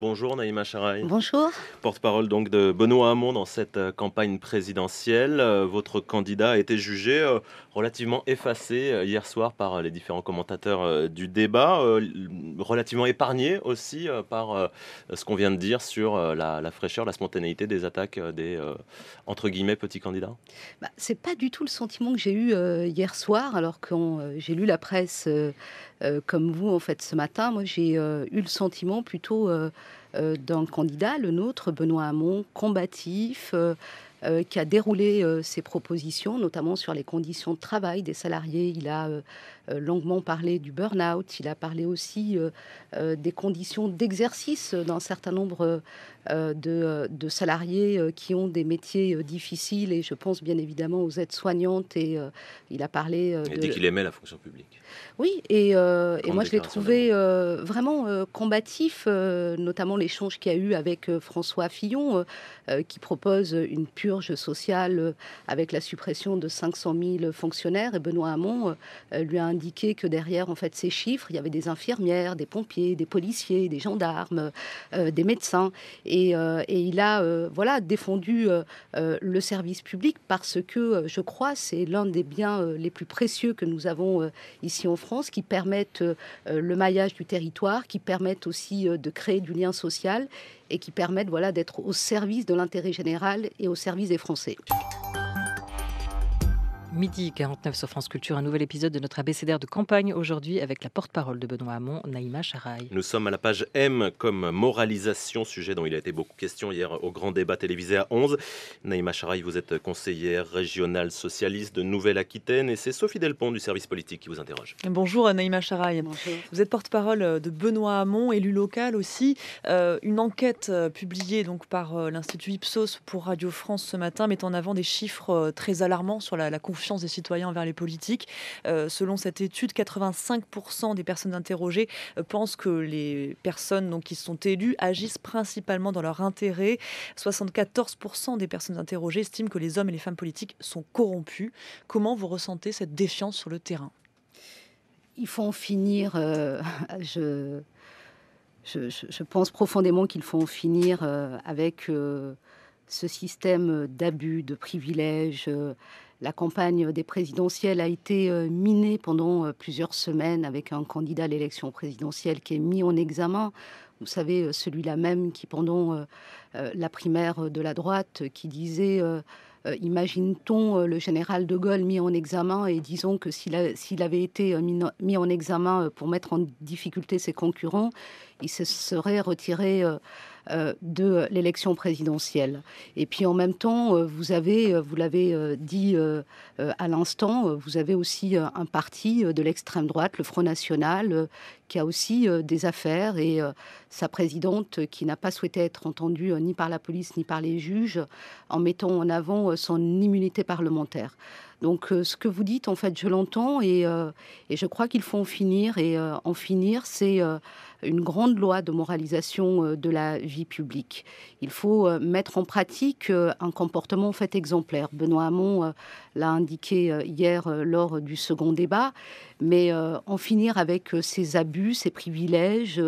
Bonjour Naïma Charaï. Bonjour. Porte-parole donc de Benoît Hamon dans cette euh, campagne présidentielle. Euh, votre candidat a été jugé euh, relativement effacé hier soir par les différents commentateurs du débat, relativement épargné aussi par ce qu'on vient de dire sur la, fraîcheur, la spontanéité des attaques des entre guillemets petits candidats. Ce bah, C'est pas du tout le sentiment que j'ai eu hier soir, alors que j'ai lu la presse euh, comme vous, en fait, ce matin, moi, j'ai euh, eu le sentiment plutôt euh, d'un candidat, le nôtre, Benoît Hamon, combatif, euh, qui a déroulé euh, ses propositions, notamment sur les conditions de travail des salariés. Il a euh, longuement parlé du burn-out, il a parlé aussi des conditions d'exercice d'un certain nombre de, salariés qui ont des métiers difficiles, et je pense bien évidemment aux aides-soignantes, et il a parlé... De... Et dès qu'il aimait la fonction publique. Oui, et, moi je l'ai trouvé vraiment combatif, notamment l'échange qu'il y a eu avec François Fillon, qui propose une pure sociale euh, avec la suppression de 500 000 fonctionnaires. Et Benoît Hamon euh, euh, lui a indiqué que derrière en fait ces chiffres, il y avait des infirmières, des pompiers, des policiers, des gendarmes, des médecins. Et, il a voilà défendu le service public parce que je crois c'est l'un des biens les plus précieux que nous avons ici en France, qui permettent le maillage du territoire, qui permettent aussi de créer du lien social et qui permettent voilà, d'être au service de l'intérêt général et au service des Français midi 49 sur France Culture, un nouvel épisode de notre abécédaire de campagne aujourd'hui avec la porte-parole de Benoît Hamon, Naïma Charaï. Nous sommes à la page M comme moralisation, sujet dont il a été beaucoup question hier au grand débat télévisé à 11. Naïma Charaï, vous êtes conseillère régionale socialiste de Nouvelle-Aquitaine et c'est Sophie Delpont du service politique qui vous interroge. Bonjour Naïma Charaï. Vous êtes porte-parole de Benoît Hamon, élu local aussi. Euh, une enquête euh, publiée donc par euh, l'Institut Ipsos pour Radio France ce matin met en avant des chiffres très alarmants sur la confiance des citoyens envers les politiques. Euh, selon cette étude, 85% des personnes interrogées euh, pensent que les personnes donc, qui sont élues agissent principalement dans leur intérêt. 74% des personnes interrogées estiment que les hommes et les femmes politiques sont corrompus. Comment vous ressentez cette défiance sur le terrain Il faut en finir. Euh, je, je, pense profondément qu'il faut en finir avec ce système d'abus, de privilèges. La campagne des présidentielles a été euh, minée pendant euh, plusieurs semaines avec un candidat à l'élection présidentielle qui est mis en examen. Vous savez, euh, celui-là même qui, pendant la primaire de la droite, qui disait imagine-t-on le général de Gaulle mis en examen et disons que s'il avait été mis en examen pour mettre en difficulté ses concurrents, il se serait retiré euh, de l'élection présidentielle. Et puis en même temps, euh, vous avez, euh, vous l'avez dit à l'instant, vous avez aussi un parti de l'extrême droite, le Front National, qui a aussi des affaires et sa présidente qui n'a pas souhaité être entendue ni par la police ni par les juges en mettant en avant son immunité parlementaire. Donc euh, ce que vous dites, en fait, je l'entends et, euh, je crois qu'il faut en finir. Et euh, en finir, c'est une grande loi de moralisation de la vie publique. Il faut mettre en pratique un comportement fait exemplaire. Benoît Hamon l'a indiqué hier lors du second débat, mais en finir avec ces abus, ces privilèges,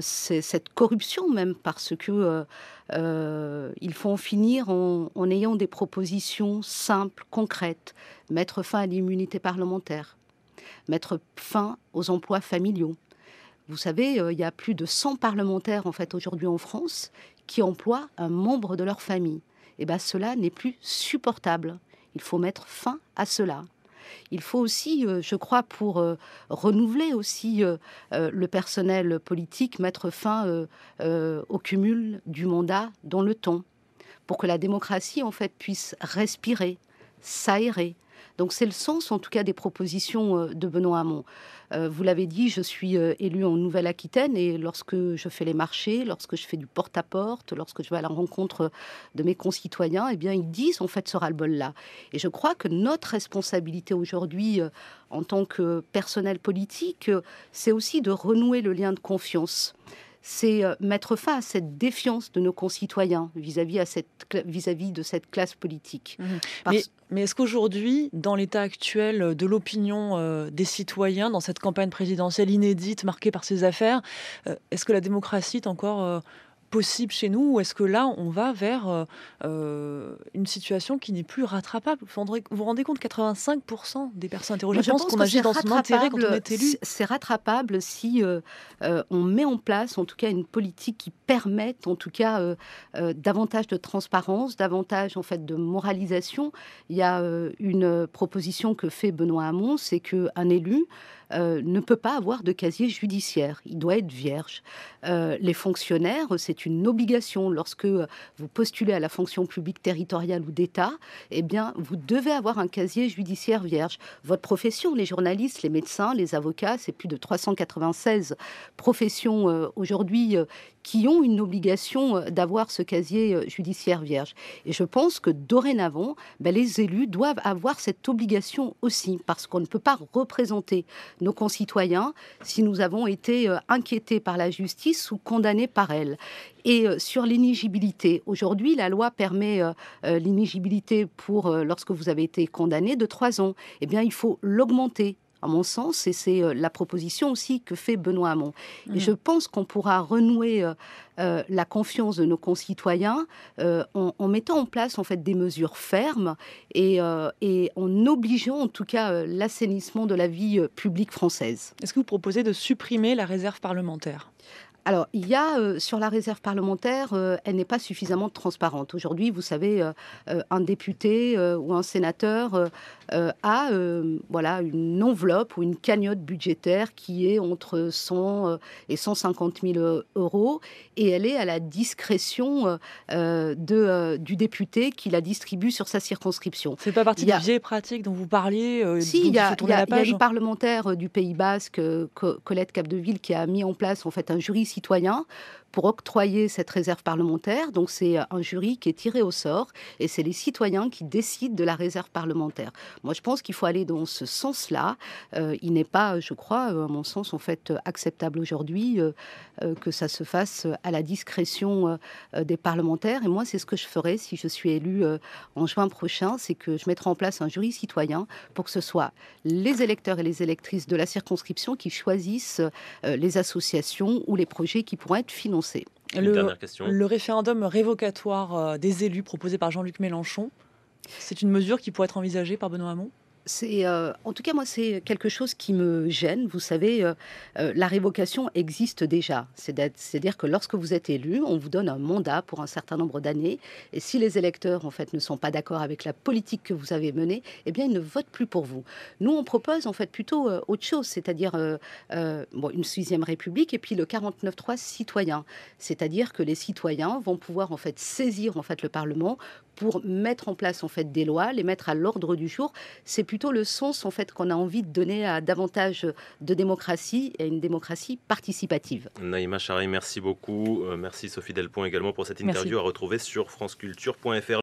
cette corruption même, parce que il faut en finir en ayant des propositions simples, concrètes mettre fin à l'immunité parlementaire, mettre fin aux emplois familiaux. Vous savez, euh, il y a plus de 100 parlementaires en fait aujourd'hui en France qui emploient un membre de leur famille. Et eh bien cela n'est plus supportable. Il faut mettre fin à cela. Il faut aussi, euh, je crois, pour euh, renouveler aussi le personnel politique, mettre fin au cumul du mandat dans le temps, pour que la démocratie, en fait, puisse respirer s'aérer. Donc c'est le sens en tout cas des propositions euh, de Benoît Hamon. Euh, vous l'avez dit, je suis euh, élu en Nouvelle-Aquitaine et lorsque je fais les marchés, lorsque je fais du porte-à-porte, lorsque je vais à la rencontre de mes concitoyens, eh bien ils disent en fait ce ras-le-bol-là. Et je crois que notre responsabilité aujourd'hui en tant que personnel politique, c'est aussi de renouer le lien de confiance c'est euh, mettre fin à cette défiance de nos concitoyens vis-à-vis, de cette classe politique. Mmh. Mais, est-ce qu'aujourd'hui, dans l'état actuel euh, de l'opinion euh, des citoyens, dans cette campagne présidentielle inédite marquée par ces affaires, est-ce que la démocratie est encore possible chez nous ou est-ce que là, on va vers euh, euh, une situation qui n'est plus rattrapable Vous vous rendez compte, 85% des personnes interrogées je qu'on agit dans son intérêt quand on est élu. C'est rattrapable si euh, on met en place, en tout cas, une politique qui permette, en tout cas, davantage de transparence, davantage, en fait, de moralisation. Il y a une proposition que fait Benoît Hamon, c'est qu'un élu euh, ne peut pas avoir de casier judiciaire. Il doit être vierge. Euh, les fonctionnaires, c'est une obligation. Lorsque euh, vous postulez à la fonction publique territoriale ou d'État, eh bien, vous devez avoir un casier judiciaire vierge. Votre profession, les journalistes, les médecins, les avocats, c'est plus de 396 professions aujourd'hui qui ont une obligation euh, d'avoir ce casier euh, judiciaire vierge. Et je pense que dorénavant, ben, les élus doivent avoir cette obligation aussi, parce qu'on ne peut pas représenter nos concitoyens si nous avons été euh, inquiétés par la justice ou condamnés par elle. Et sur l'inéligibilité, aujourd'hui, la loi permet l'inéligibilité pour lorsque vous avez été condamné de trois ans. Eh bien, il faut l'augmenter à mon sens, et c'est euh, la proposition aussi que fait Benoît Hamon. Et mm. je pense qu'on pourra renouer euh, euh, la confiance de nos concitoyens en, mettant en place en fait des mesures fermes et en obligeant en tout cas l'assainissement de la vie publique française. Est-ce que vous proposez de supprimer la réserve parlementaire alors, il y a euh, sur la réserve parlementaire, euh, elle n'est pas suffisamment transparente. Aujourd'hui, vous savez, euh, un député ou un sénateur a voilà, une enveloppe ou une cagnotte budgétaire qui est entre 100 et 150 000 euros et elle est à la discrétion de, du député qui la distribue sur sa circonscription. C'est pas partie pratique dont vous parliez Si, il y, a, parlementaire du Pays Basque, Colette Capdeville, qui a mis en place en fait un jury citoyens pour octroyer cette réserve parlementaire. Donc c'est euh, un jury qui est tiré au sort et c'est les citoyens qui décident de la réserve parlementaire. Moi, je pense qu'il faut aller dans ce sens-là. Euh, il n'est pas, euh, je crois, à mon sens, en fait, acceptable aujourd'hui que ça se fasse à la discrétion des parlementaires. Et moi, c'est ce que je ferai si je suis élu en juin prochain, c'est que je mettrai en place un jury citoyen pour que ce soit les électeurs et les électrices de la circonscription qui choisissent les associations ou les projets qui pourront être financés le, référendum révocatoire euh, des élus proposé par Jean-Luc Mélenchon, c'est une mesure qui pourrait être envisagée par Benoît Hamon c'est, euh, en tout cas, moi, c'est quelque chose qui me gêne. Vous savez, euh, euh, la révocation existe déjà. C'est-à-dire que lorsque vous êtes élu, on vous donne un mandat pour un certain nombre d'années. Et si les électeurs, en fait, ne sont pas d'accord avec la politique que vous avez menée, eh bien, ils ne votent plus pour vous. Nous, on propose, en fait, plutôt autre chose, c'est-à-dire une sixième république et puis le 49-3 citoyen. C'est-à-dire que les citoyens vont pouvoir, en fait, saisir, en fait, le Parlement pour mettre en place, en fait, des lois, les mettre à l'ordre du jour. C'est plutôt le sens en fait qu'on a envie de donner à davantage de démocratie et à une démocratie participative. Naïma chari merci beaucoup. Euh, merci Sophie Delpont également pour cette interview à retrouver sur franceculture.fr.